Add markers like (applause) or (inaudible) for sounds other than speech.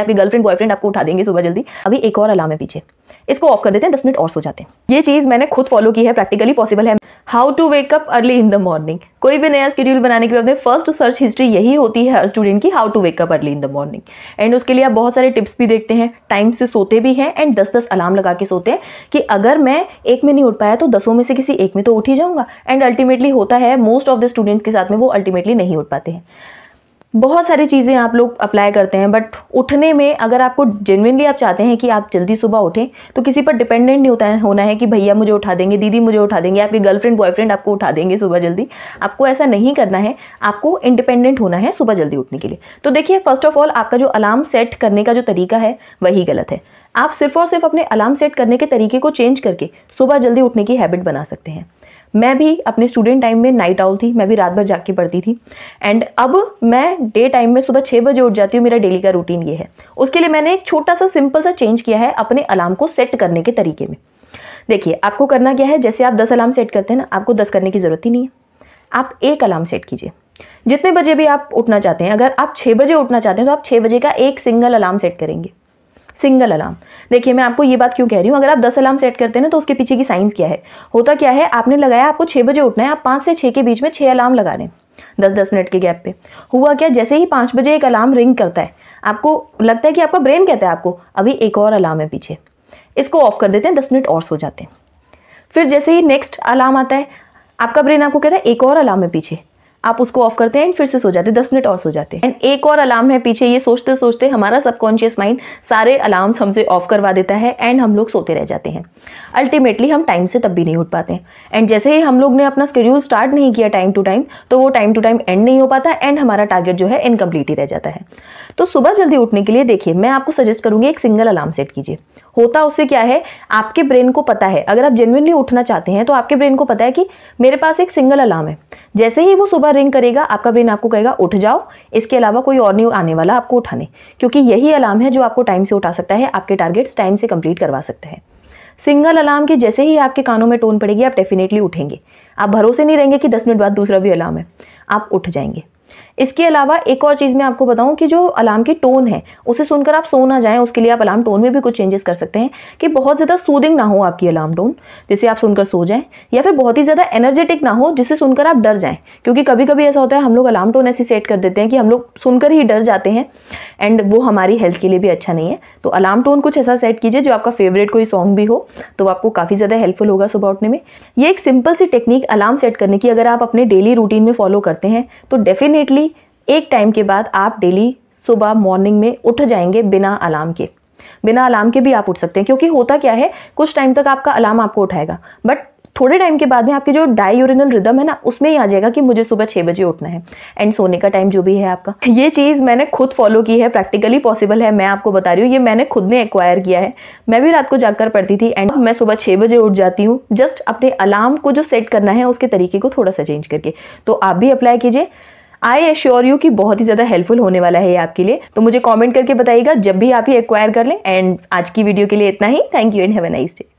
आपकी girlfriend boyfriend आपको उठा देंगे सुबह जल्दी अभी एक और अलार्म है पीछे इसको ऑफ कर देते हैं दस मिनट और सो जाते हैं ये चीज़ मैंने खुद फॉलो की है प्रैक्टिकली पॉसिबल है how to wake up early in the morning कोई भी नया स्केड्यूल बनाने के बाद फर्स्ट सर्च हिस्ट्री यही होती है हर स्टूडेंट की how to wake up early in the morning and उसके लिए आप बहुत सारे टिप्स भी देखते हैं टाइम से सोते भी हैं एंड दस दस अलार्म लगा के सोते हैं कि अगर मैं एक में नहीं उठ पाया तो दसों में से किसी एक में तो उठ ही जाऊंगा एंड अल्टीमेटली होता है मोस्ट ऑफ द स्टूडेंट्स के साथ में वो अल्टीमेटली नहीं उठ पाते हैं बहुत सारी चीज़ें आप लोग अप्लाई करते हैं बट उठने में अगर आपको जेनविनली आप चाहते हैं कि आप जल्दी सुबह उठें तो किसी पर डिपेंडेंट नहीं होता है होना है कि भैया मुझे उठा देंगे दीदी मुझे उठा देंगे आपके गर्लफ्रेंड बॉयफ्रेंड आपको उठा देंगे सुबह जल्दी आपको ऐसा नहीं करना है आपको इंडिपेंडेंट होना है सुबह जल्दी उठने के लिए तो देखिए फर्स्ट ऑफ ऑल आपका जो अलार्म सेट करने का जो तरीका है वही गलत है आप सिर्फ और सिर्फ अपने अलार्म सेट करने के तरीके को चेंज करके सुबह जल्दी उठने की हैबिट बना सकते हैं मैं भी अपने स्टूडेंट टाइम में नाइट आउल थी मैं भी रात भर जाके पढ़ती थी एंड अब मैं डे टाइम में सुबह छः बजे उठ जाती हूँ मेरा डेली का रूटीन ये है उसके लिए मैंने एक छोटा सा सिंपल सा चेंज किया है अपने अलार्म को सेट करने के तरीके में देखिए आपको करना क्या है जैसे आप दस अलार्म सेट करते हैं ना आपको दस करने की ज़रूरत ही नहीं है आप एक अलार्म सेट कीजिए जितने बजे भी आप उठना चाहते हैं अगर आप छः बजे उठना चाहते हैं तो आप छः बजे का एक सिंगल अलार्म सेट करेंगे सिंगल अलार्म देखिए मैं आपको ये बात क्यों कह रही हूँ अगर आप दस अलार्म सेट करते हैं ना तो उसके पीछे की साइंस क्या है होता क्या है आपने लगाया आपको छः बजे उठना है आप पाँच से छः के बीच में छः अलार्म लगा रहे हैं दस दस मिनट के गैप पे हुआ क्या जैसे ही पाँच बजे एक अलार्म रिंग करता है आपको लगता है कि आपका ब्रेन कहता है आपको अभी एक और अलार्म है पीछे इसको ऑफ कर देते हैं दस मिनट और सो जाते हैं फिर जैसे ही नेक्स्ट अलार्म आता है आपका ब्रेन आपको कहता है एक और अलार्म है पीछे आप उसको ऑफ करते हैं एंड फिर से सो जाते हैं दस मिनट और सो जाते हैं एंड एक और अलार्म है पीछे ये सोचते सोचते हमारा सबकॉन्शियस माइंड सारे अलार्म्स हमसे ऑफ करवा देता है एंड हम लोग सोते रह जाते हैं अल्टीमेटली हम टाइम से तब भी नहीं उठ पाते हैं एंड जैसे ही हम लोग ने अपना स्कड्यूल स्टार्ट नहीं किया टाइम टू टाइम तो वो टाइम टू टाइम एंड नहीं हो पाता एंड हमारा टारगेट जो है इनकम्प्लीट ही रह जाता है तो सुबह जल्दी उठने के लिए देखिए मैं आपको सजेस्ट करूंगी एक सिंगल अलार्म सेट कीजिए होता उससे क्या है आपके ब्रेन को पता है अगर आप जेन्यनली उठना चाहते हैं तो आपके ब्रेन को पता है कि मेरे पास एक सिंगल अलार्म है जैसे ही वो सुबह रिंग करेगा आपका ब्रेन आपको कहेगा उठ जाओ इसके अलावा कोई और नहीं आने वाला आपको उठाने क्योंकि यही अलार्म है जो आपको टाइम से उठा सकता है आपके टारगेट्स टाइम से कंप्लीट करवा सकते हैं सिंगल अलार्म के जैसे ही आपके कानों में टोन पड़ेगी आप डेफिनेटली उठेंगे आप भरोसे नहीं रहेंगे कि दस मिनट बाद दूसरा भी अलार्म है आप उठ जाएंगे इसके अलावा एक और चीज़ मैं आपको बताऊं कि जो अलार्म की टोन है उसे सुनकर आप सो ना जाएं उसके लिए आप अलार्म टोन में भी कुछ चेंजेस कर सकते हैं कि बहुत ज़्यादा सूदिंग ना हो आपकी अलार्म टोन जिसे आप सुनकर सो जाएं या फिर बहुत ही ज़्यादा एनर्जेटिक ना हो जिसे सुनकर आप डर जाएं क्योंकि कभी कभी ऐसा होता है हम लोग अलार्म टोन ऐसी सेट कर देते हैं कि हम लोग सुनकर ही डर जाते हैं एंड वो हमारी हेल्थ के लिए भी अच्छा नहीं है तो अलार्म टोन कुछ ऐसा सेट कीजिए जो आपका फेवरेट कोई सॉन्ग भी हो तो आपको काफ़ी ज़्यादा हेल्पफुल होगा सुबह उठने में ये एक सिंपल सी टेक्निक अलार्म सेट करने की अगर आप अपने डेली रूटीन में फॉलो करते हैं तो डेफिनेट डेफिनेटली एक टाइम के बाद आप डेली सुबह मॉर्निंग में उठ जाएंगे बिना अलार्म के बिना अलार्म के भी आप उठ सकते हैं क्योंकि होता क्या है कुछ टाइम तक आपका अलार्म आपको उठाएगा बट थोड़े टाइम के बाद में आपके जो डाई यूरिनल रिदम है ना उसमें ही आ जाएगा कि मुझे सुबह छः बजे उठना है एंड सोने का टाइम जो भी है आपका (laughs) ये चीज़ मैंने खुद फॉलो की है प्रैक्टिकली पॉसिबल है मैं आपको बता रही हूँ ये मैंने खुद ने एक्वायर किया है मैं भी रात को जाकर पढ़ती थी एंड मैं सुबह छः बजे उठ जाती हूँ जस्ट अपने अलार्म को जो सेट करना है उसके तरीके को थोड़ा सा चेंज करके तो आप भी अप्लाई कीजिए आई एश्योर यू कि बहुत ही ज़्यादा हेल्पफुल होने वाला है ये आपके लिए तो मुझे कॉमेंट करके बताइएगा जब भी आप ये एक्वायर कर लें एंड आज की वीडियो के लिए इतना ही thank you and have a nice day